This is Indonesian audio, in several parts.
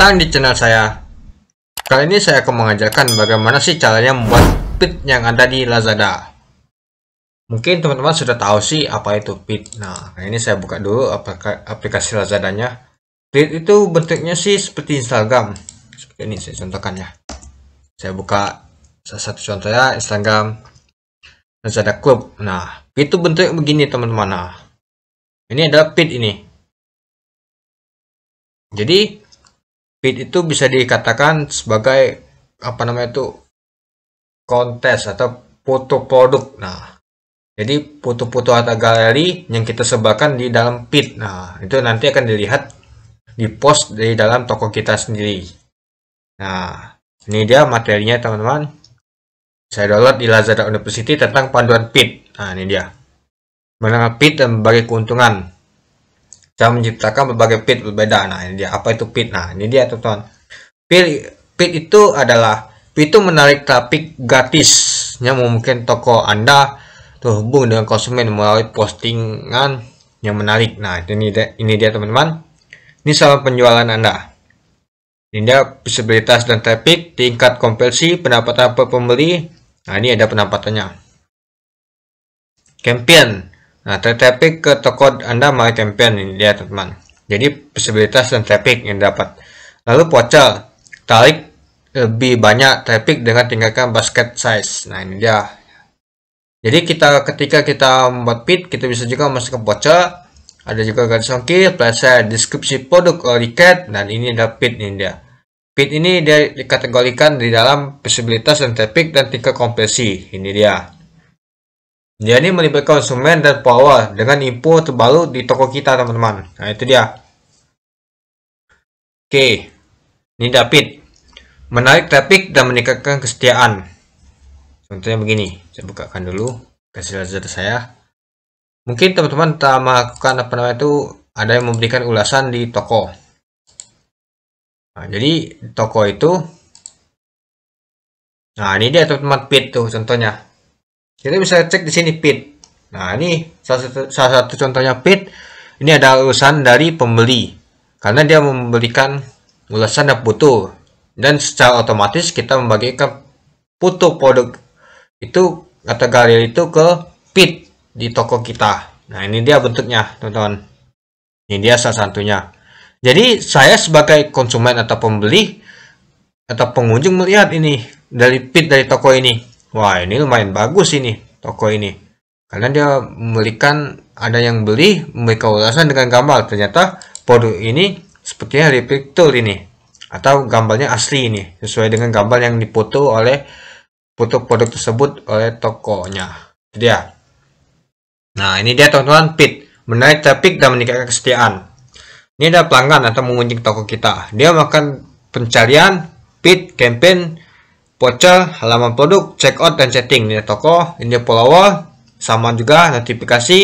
datang di channel saya Kali ini saya akan mengajarkan bagaimana sih caranya membuat pit yang ada di Lazada Mungkin teman-teman sudah tahu sih apa itu pit Nah ini saya buka dulu aplikasi Lazadanya Pit itu bentuknya sih seperti Instagram Seperti ini saya contohkan ya Saya buka salah satu contohnya Instagram Lazada Club Nah pit itu bentuknya begini teman-teman Nah ini adalah pit ini jadi Bid itu bisa dikatakan sebagai apa namanya itu kontes atau foto produk. Nah, jadi foto-foto atau galeri yang kita sebarkan di dalam pit, Nah, itu nanti akan dilihat di post di dalam toko kita sendiri. Nah, ini dia materinya teman-teman. Saya download di Lazada University tentang panduan pit. Nah, ini dia. Menangkap pit dan berbagai keuntungan cara menciptakan berbagai pit berbeda. Nah, ini dia. Apa itu pit? Nah, ini dia tuan Pit, pit itu adalah pit itu menarik traffic gratis yang memungkinkan toko Anda terhubung dengan konsumen melalui postingan yang menarik. Nah, ini dia, ini dia teman-teman. Ini soal penjualan Anda. Ini dia visibilitas dan traffic, tingkat konversi, pendapatan per pembeli. Nah, ini ada pendapatannya. Campaign Nah, traffic ke toko Anda My champion ini dia ya, teman. Jadi visibilitas dan traffic yang dapat. Lalu voucher tarik lebih banyak traffic dengan tingkatkan basket size. Nah, ini dia. Jadi kita ketika kita membuat pit kita bisa juga masuk ke voucher. Ada juga garis ongkir, placer, deskripsi produk, recat, dan ini ada pit ini dia. pit ini dia dikategorikan di dalam visibilitas dan traffic dan tingkat kompresi. Ini dia. Jadi melibatkan konsumen dan power dengan info terbaru di toko kita teman-teman. Nah itu dia. Oke, ini David. Menarik traffic dan meningkatkan kesetiaan. Contohnya begini, saya bukakan dulu kasih data saya. Mungkin teman-teman telah melakukan apa namanya itu ada yang memberikan ulasan di toko. Nah, jadi toko itu, nah ini dia teman-teman pit tuh contohnya. Kita bisa cek di sini pit Nah, ini salah satu, salah satu contohnya pit Ini ada ulasan dari pembeli. Karena dia memberikan ulasan dan putu Dan secara otomatis kita membagikan putu produk itu atau galeri itu ke pit di toko kita. Nah, ini dia bentuknya, teman-teman. Ini dia salah satunya. Jadi, saya sebagai konsumen atau pembeli atau pengunjung melihat ini dari pit dari toko ini Wah ini lumayan bagus ini toko ini. Karena dia memberikan ada yang beli memberikan ulasan dengan gambar. Ternyata produk ini sepertinya replik tool ini atau gambarnya asli ini sesuai dengan gambar yang dipoto oleh foto produk tersebut oleh tokonya. Jadi ya. Nah ini dia teman-teman pit menaik traffic dan meningkatkan kesetiaan. Ini ada pelanggan atau mengunjungi toko kita. Dia melakukan pencarian, pit, campaign, voucher, halaman produk, checkout dan setting ini toko, ini follower, sama juga notifikasi,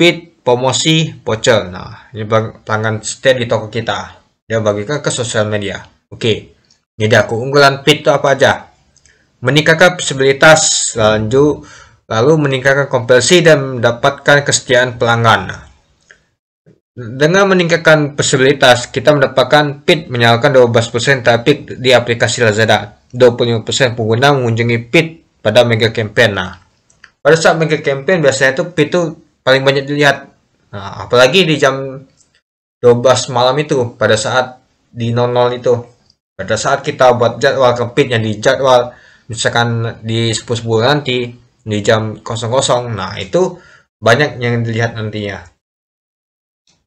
feed, promosi, voucher. Nah, ini pelanggan stay di toko kita. Dia bagikan ke sosial media. Oke. Jadi aku unggulan feed itu apa aja? Meningkatkan visibilitas, lanjut lalu meningkatkan kompensi dan mendapatkan kesetiaan pelanggan. Dengan meningkatkan fasilitas, kita mendapatkan PIT menyalakan 12% traffic di aplikasi Lazada. 25% pengguna mengunjungi PIT pada mega campaign. Nah, pada saat mega campaign biasanya itu PIT itu paling banyak dilihat. Nah, apalagi di jam 12 malam itu pada saat di 00 itu. Pada saat kita buat jadwal ke PIT yang dijadwal misalkan di bulan nanti di jam 00. Nah, itu banyak yang dilihat nantinya.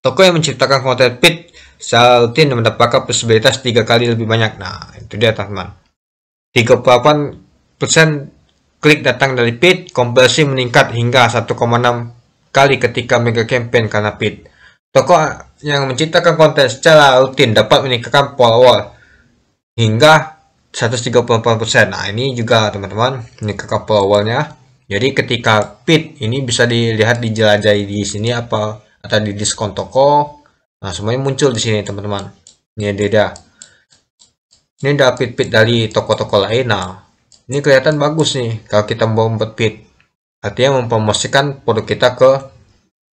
Toko yang menciptakan konten pit saltin mendapatkan posibilitas tiga kali lebih banyak. Nah, itu dia teman-teman. 38% klik datang dari pit konversi meningkat hingga 1,6 kali ketika mega campaign karena pit Toko yang menciptakan konten secara rutin dapat meningkatkan follower hingga 134%. Nah, ini juga teman-teman ini ke meningkatkan followernya. Jadi ketika pit ini bisa dilihat dijelajahi di sini apa atau di diskon toko nah semuanya muncul di sini teman-teman ini ada, ini ada pit-pit dari toko-toko lain nah ini kelihatan bagus nih kalau kita membuat pit artinya mempromosikan produk kita ke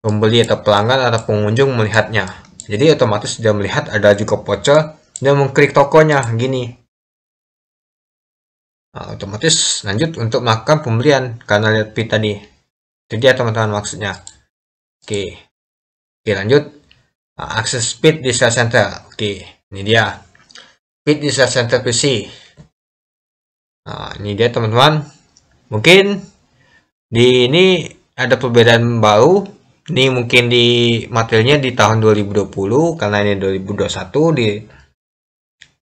pembeli atau pelanggan atau pengunjung melihatnya jadi otomatis dia melihat ada juga voucher dan mengklik tokonya gini nah, otomatis lanjut untuk melakukan pembelian karena lihat pit tadi jadi ya teman-teman maksudnya oke Oke lanjut. Ah, akses speed di search center. Oke, ini dia. Speed di search center PC. Nah, ini dia teman-teman. Mungkin di ini ada perbedaan baru. Ini mungkin di materinya di tahun 2020 karena ini 2021 di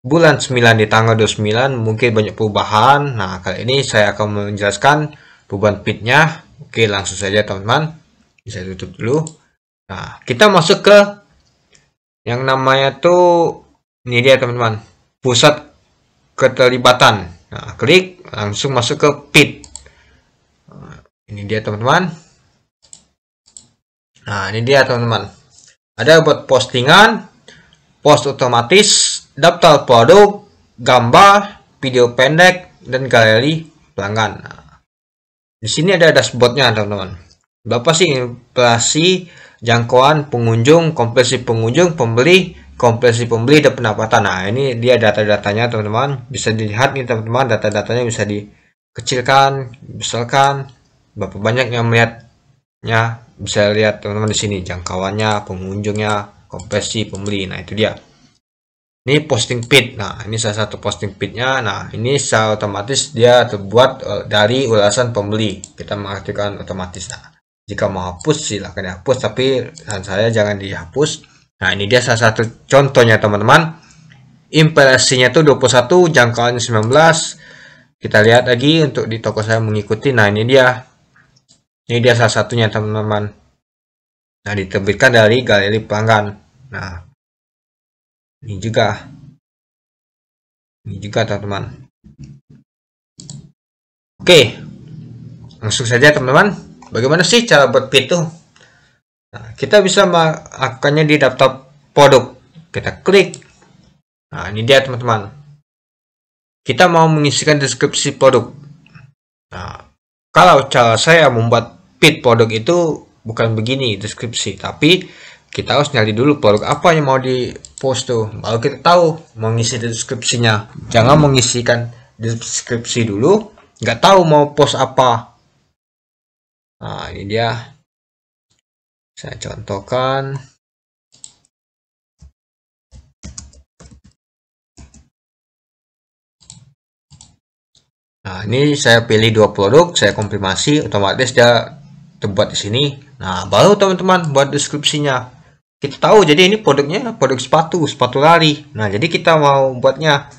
bulan 9 di tanggal 29 mungkin banyak perubahan. Nah, kali ini saya akan menjelaskan perubahan pitnya. Oke, langsung saja teman-teman. Bisa tutup dulu. Nah, kita masuk ke yang namanya tuh ini dia teman-teman, pusat keterlibatan. Nah, klik langsung masuk ke pit. Nah, ini dia teman-teman. Nah, ini dia teman-teman. Ada buat postingan, post otomatis, daftar produk, gambar, video pendek, dan galeri pelanggan. Nah, di sini ada dashboardnya teman-teman. Berapa sih inflasi jangkauan pengunjung, kompresi pengunjung, pembeli, kompresi pembeli dan pendapatan. Nah, ini dia data-datanya teman-teman. Bisa dilihat nih teman-teman, data-datanya bisa dikecilkan, besarkan. Berapa banyak yang melihatnya bisa lihat teman-teman di sini jangkauannya, pengunjungnya, kompresi pembeli. Nah, itu dia. Ini posting pit. Nah, ini salah satu posting pitnya. Nah, ini secara otomatis dia terbuat eh, dari ulasan pembeli. Kita mengaktifkan otomatis. Nah, jika mau hapus silahkan hapus, tapi saran saya jangan dihapus nah ini dia salah satu contohnya teman-teman impresinya tuh 21 jangkauan 19 kita lihat lagi untuk di toko saya mengikuti nah ini dia ini dia salah satunya teman-teman nah diterbitkan dari galeri pelanggan nah ini juga ini juga teman-teman oke langsung saja teman-teman Bagaimana sih cara buat pit tuh? Nah, kita bisa melakukannya di daftar produk. Kita klik. Nah, ini dia teman-teman. Kita mau mengisikan deskripsi produk. Nah, kalau cara saya membuat pit produk itu bukan begini deskripsi, tapi kita harus nyari dulu produk apa yang mau di post tuh. Baru kita tahu mengisi deskripsinya. Jangan mengisikan deskripsi dulu, nggak tahu mau post apa Nah, ini dia. Saya contohkan. Nah, ini saya pilih dua produk, saya konfirmasi, otomatis dia terbuat di sini. Nah, baru teman-teman buat deskripsinya. Kita tahu jadi ini produknya produk sepatu, sepatu lari. Nah, jadi kita mau buatnya.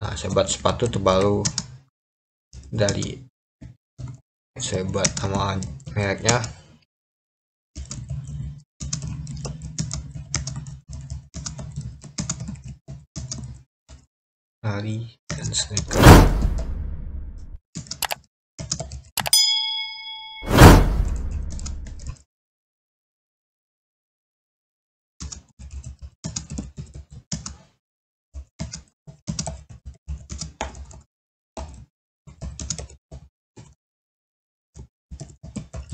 Nah, saya buat sepatu terbaru dari saya buat nama mereknya hari dan Sneaker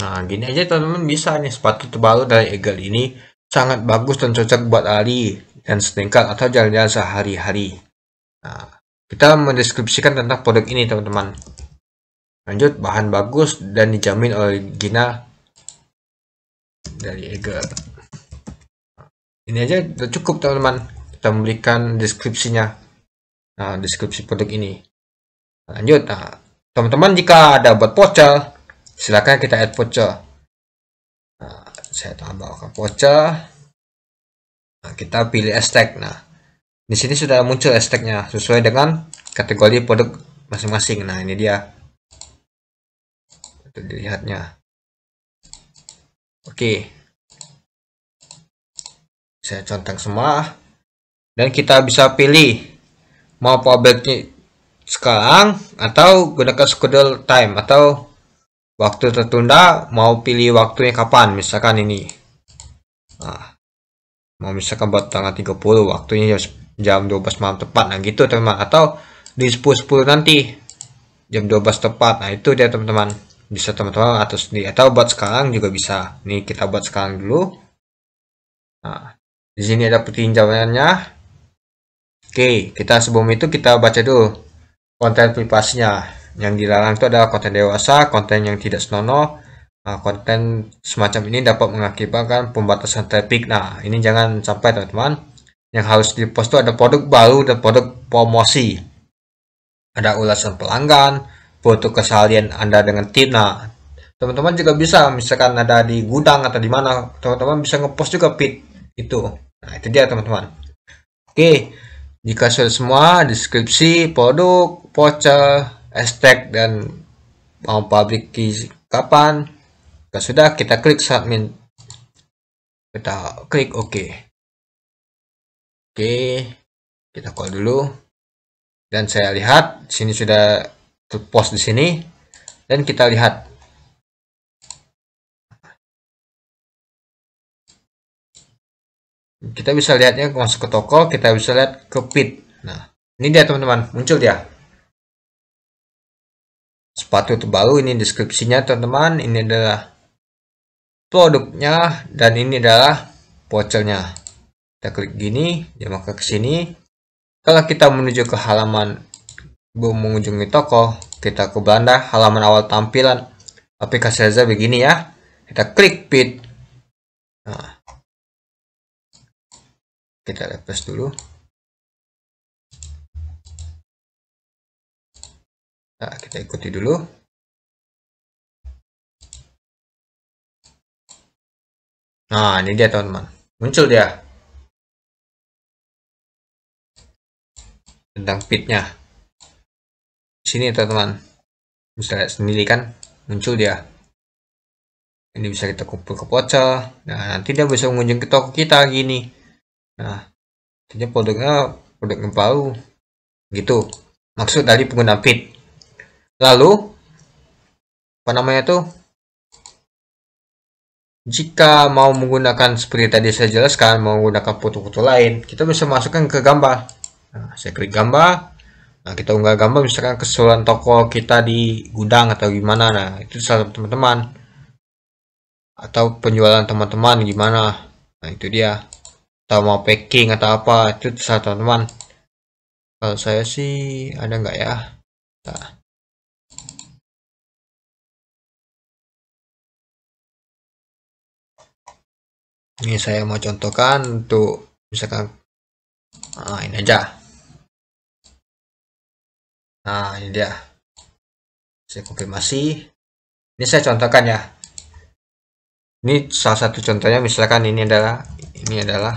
Nah, gini aja teman-teman bisa nih sepatu terbaru dari Eagle ini sangat bagus dan cocok buat ali dan setingkat atau jalan-jalan sehari-hari. Nah, kita mendeskripsikan tentang produk ini teman-teman. Lanjut, bahan bagus dan dijamin original dari Eagle. Ini aja udah cukup teman-teman. Kita memberikan deskripsinya. Nah, deskripsi produk ini. Lanjut, nah, teman-teman jika ada buat pocel, silakan kita add voucher nah, saya tambahkan voucher nah, kita pilih hashtag nah di sini sudah muncul stacknya sesuai dengan kategori produk masing-masing nah ini dia itu dilihatnya oke okay. saya centang semua dan kita bisa pilih mau public sekarang atau gunakan schedule time atau waktu tertunda mau pilih waktunya kapan misalkan ini nah, mau misalkan buat tanggal 30 waktunya jam 12 malam tepat nah gitu teman-teman atau di 10, -10 nanti jam 12 tepat nah itu dia teman-teman bisa teman-teman atau sendiri atau buat sekarang juga bisa nih kita buat sekarang dulu nah di sini ada petinjauannya oke kita sebelum itu kita baca dulu konten privasinya yang dilarang itu adalah konten dewasa, konten yang tidak senonoh, nah, konten semacam ini dapat mengakibatkan pembatasan traffic. Nah, ini jangan sampai teman-teman. Yang harus dipost itu ada produk baru dan produk promosi. Ada ulasan pelanggan, foto kesalian Anda dengan tim. Nah, teman-teman juga bisa misalkan ada di gudang atau di mana, teman-teman bisa ngepost juga pit itu. Nah, itu dia teman-teman. Oke, jika sudah semua deskripsi, produk, voucher, hashtag dan mau public key kapan ya sudah kita klik submit kita klik Oke, oke kita call dulu dan saya lihat sini sudah terpost di sini dan kita lihat kita bisa lihatnya masuk ke toko kita bisa lihat ke pit nah ini dia teman-teman muncul ya sepatu terbaru ini deskripsinya teman-teman ini adalah produknya dan ini adalah vouchernya kita klik gini dia maka ke sini kalau kita menuju ke halaman mengunjungi toko kita ke Belanda halaman awal tampilan aplikasi Reza begini ya kita klik pit nah, kita lepas dulu Nah, kita ikuti dulu. Nah, ini dia teman-teman. Muncul dia. Tentang pitnya. Di sini teman-teman. Bisa lihat sendiri kan. Muncul dia. Ini bisa kita kumpul ke pocel. Nah, nanti dia bisa mengunjungi ke toko kita gini. Nah, tentunya produknya produk yang baru. Gitu. Maksud dari pengguna pit lalu apa namanya tuh jika mau menggunakan seperti tadi saya jelaskan mau menggunakan foto-foto lain kita bisa masukkan ke gambar nah, saya klik gambar nah kita unggah gambar misalkan keseluruhan toko kita di gudang atau gimana nah itu salah teman-teman atau penjualan teman-teman gimana nah itu dia atau mau packing atau apa itu salah teman-teman kalau saya sih ada nggak ya nah. ini saya mau contohkan untuk misalkan nah, ini aja nah ini dia saya konfirmasi ini saya contohkan ya ini salah satu contohnya misalkan ini adalah ini adalah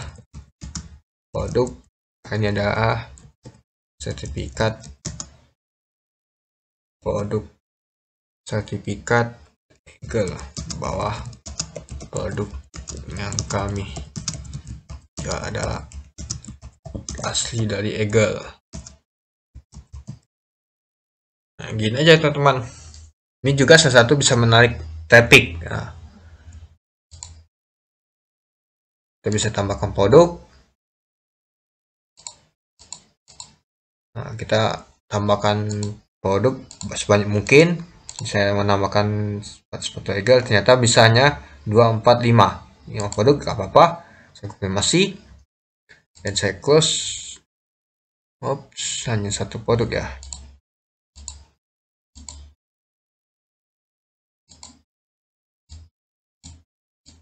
produk ini adalah sertifikat produk sertifikat ke bawah produk dengan kami dia ya, adalah asli dari Eagle nah gini aja teman-teman ini juga salah satu bisa menarik topik. nah. Ya. kita bisa tambahkan produk nah, kita tambahkan produk sebanyak mungkin Saya menambahkan sepatu Eagle ternyata bisanya 245 ini produk gak apa-apa saya konfirmasi dan saya close Oops, hanya satu produk ya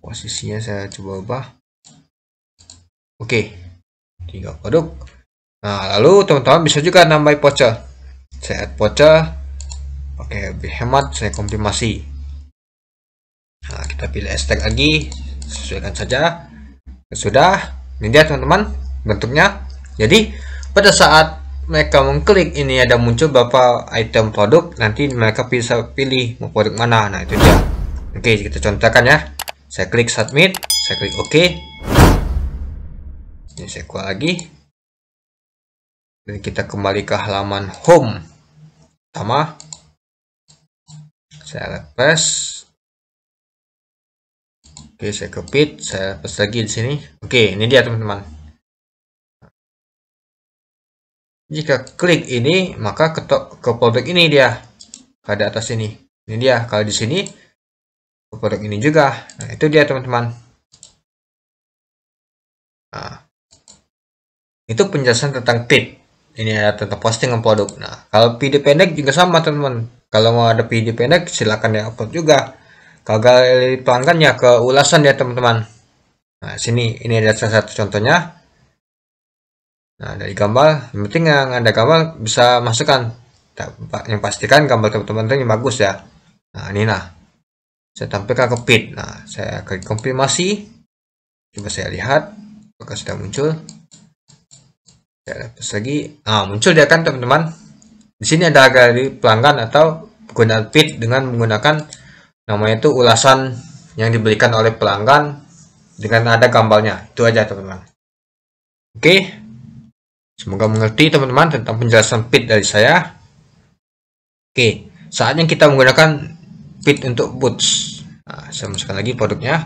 posisinya saya coba ubah oke tiga produk nah lalu teman-teman bisa juga nambah voucher saya add voucher pakai lebih hemat saya konfirmasi nah kita pilih stack lagi sesuaikan saja ya sudah ini dia teman-teman bentuknya jadi pada saat mereka mengklik ini ada muncul beberapa item produk nanti mereka bisa pilih mau produk mana nah itu dia oke kita contohkan ya saya klik submit saya klik ok ini saya keluar lagi dan kita kembali ke halaman home sama saya refresh Oke, saya copy, saya paste lagi di sini. Oke, ini dia teman-teman. Jika klik ini, maka ketok ke produk ini dia. Pada atas ini. Ini dia. Kalau di sini, ke produk ini juga. Nah, itu dia teman-teman. Nah, itu penjelasan tentang tip. Ini ada tentang posting postingan produk. Nah, kalau video pendek juga sama teman-teman. Kalau mau ada video pendek, silahkan ya upload juga Gagal dituangkan ya ke ulasan ya teman-teman. Nah, sini ini ada salah satu contohnya. Nah, dari gambar, yang penting yang ada gambar bisa masukkan. Yang pastikan gambar teman-teman yang bagus ya. Nah, ini nah. Saya tampilkan ke pit. Nah, saya klik konfirmasi. Coba saya lihat apakah sudah muncul. Saya lepas lagi. Ah, muncul dia kan teman-teman. Di sini ada galeri pelanggan atau penggunaan pit dengan menggunakan namanya itu ulasan yang diberikan oleh pelanggan dengan ada gambarnya itu aja teman-teman oke semoga mengerti teman-teman tentang penjelasan pit dari saya oke saatnya kita menggunakan pit untuk boots nah, saya masukkan lagi produknya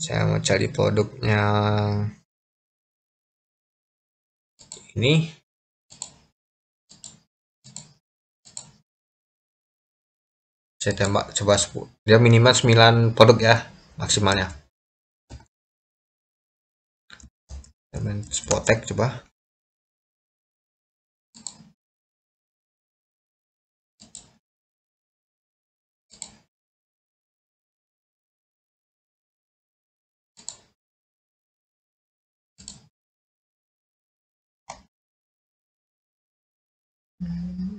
saya mau cari produknya ini saya tembak coba 10 dia minimal 9 produk ya maksimalnya saya main spotek coba mm Hmm.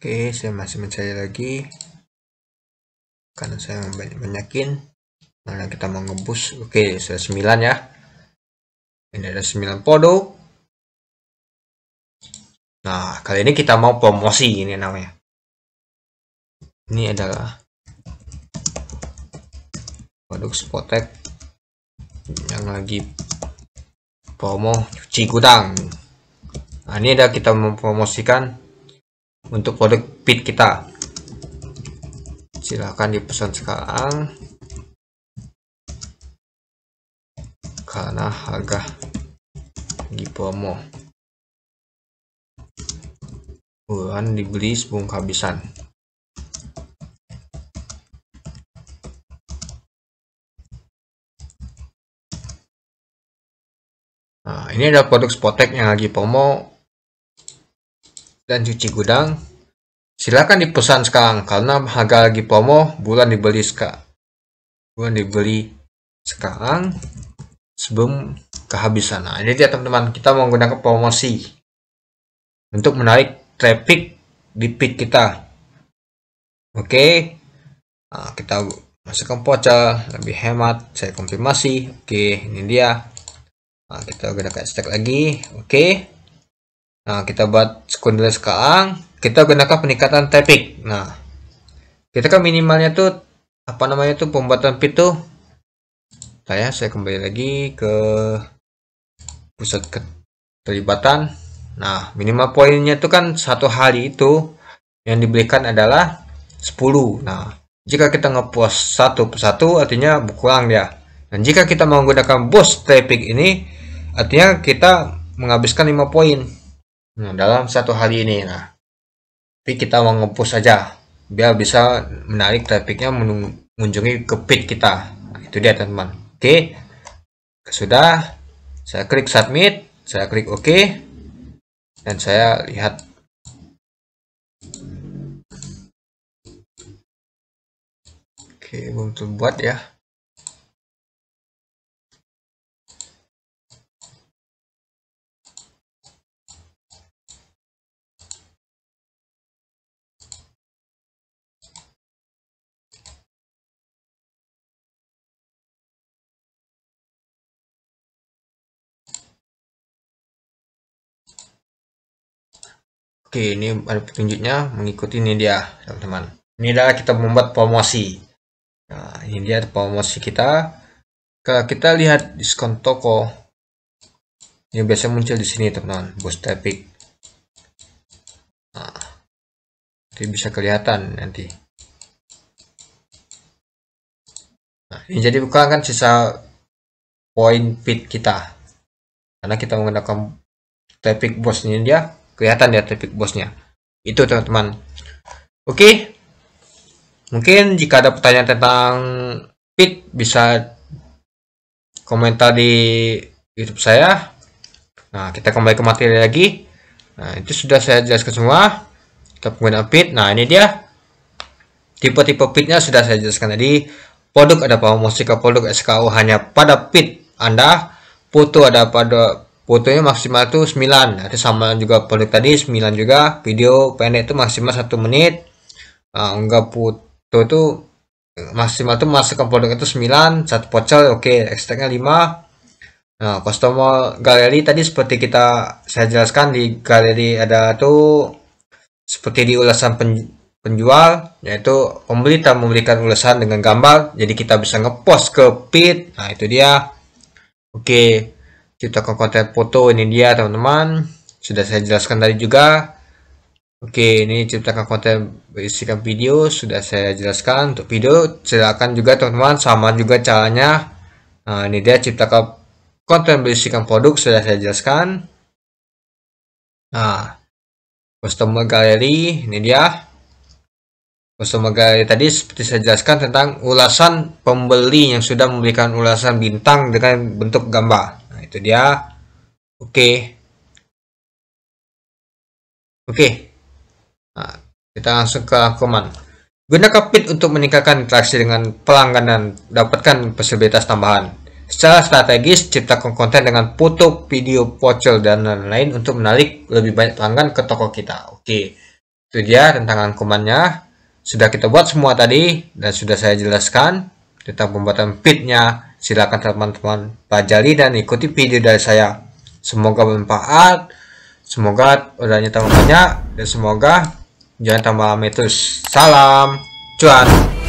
Oke, saya masih mencari lagi. Karena saya banyakin Mana kita mau ngebus. Oke, saya 9 ya. Ini ada 9 podo. Nah, kali ini kita mau promosi ini namanya. Ini adalah produk Spotek yang lagi promo cuci gudang. Nah, ini ada kita mempromosikan untuk produk pit kita silahkan dipesan sekarang karena harga di promo bulan dibeli sebelum kehabisan nah ini ada produk spotek yang lagi promo dan cuci gudang, silakan dipesan sekarang karena harga lagi promo bulan dibeli sekarang. Bulan dibeli sekarang sebelum kehabisan. Nah, ini dia teman-teman, kita menggunakan promosi untuk menarik traffic di pit kita. Oke. Okay. Nah, kita masukkan voucher, lebih hemat. Saya konfirmasi. Oke, okay, ini dia. Nah, kita gunakan stack lagi. Oke. Okay. Nah, kita buat sekunder sekarang, kita gunakan peningkatan traffic. Nah, kita kan minimalnya tuh apa namanya tuh pembuatan pintu. Nah, saya saya kembali lagi ke pusat keterlibatan. Nah, minimal poinnya itu kan satu hari itu yang diberikan adalah 10. Nah, jika kita ngepost satu persatu artinya berkurang ya Dan jika kita menggunakan boost traffic ini artinya kita menghabiskan 5 poin. Nah, dalam satu hari ini. Nah, tapi kita mau ngepush saja biar bisa menarik trafficnya mengunjungi ke pit kita. Nah, itu dia teman-teman. Oke. Sudah. Saya klik submit, saya klik OK. Dan saya lihat Oke, belum terbuat ya. Oke, ini ada petunjuknya mengikuti ini dia, teman-teman. Ini adalah kita membuat promosi. Nah, ini dia promosi kita. Kita lihat diskon toko. Ini biasa muncul di sini, teman-teman. Boost traffic. Nah, itu bisa kelihatan nanti. Nah, ini jadi bukan kan sisa point pit kita. Karena kita menggunakan traffic boost ini dia kelihatan ya traffic bosnya itu teman-teman oke mungkin jika ada pertanyaan tentang pit bisa komentar di youtube saya nah kita kembali ke materi lagi nah itu sudah saya jelaskan semua kita penggunaan fit nah ini dia tipe-tipe pitnya sudah saya jelaskan tadi produk ada promosi ke produk SKU hanya pada pit anda foto ada pada fotonya maksimal tuh 9 itu sama juga produk tadi 9 juga video pendek itu maksimal satu menit nggak enggak foto tuh maksimal tuh masuk ke produk itu 9 satu pocel oke okay. ekstraknya 5 Nah, customer galeri tadi seperti kita saya jelaskan di galeri ada tuh seperti di ulasan penjual yaitu pembeli tak memberikan ulasan dengan gambar jadi kita bisa ngepost ke pit, Nah, itu dia. Oke. Okay kita ke konten foto ini dia teman-teman sudah saya jelaskan tadi juga Oke, ini ciptakan konten berisikan video sudah saya jelaskan untuk video. Silakan juga teman-teman sama juga caranya. Nah, ini dia ciptakan konten berisikan produk sudah saya jelaskan. Nah, customer gallery ini dia. Customer gallery tadi seperti saya jelaskan tentang ulasan pembeli yang sudah memberikan ulasan bintang dengan bentuk gambar itu dia oke oke nah, kita langsung ke command gunakan pit untuk meningkatkan interaksi dengan pelanggan dan dapatkan fasilitas tambahan secara strategis ciptakan konten dengan foto video voucher dan lain-lain untuk menarik lebih banyak pelanggan ke toko kita oke itu dia tentang angkumannya sudah kita buat semua tadi dan sudah saya jelaskan tentang pembuatan pitnya Silakan teman-teman pelajari dan ikuti video dari saya. Semoga bermanfaat, semoga udahnya tambah banyak, dan semoga jangan tambah lama terus. Salam, cuan!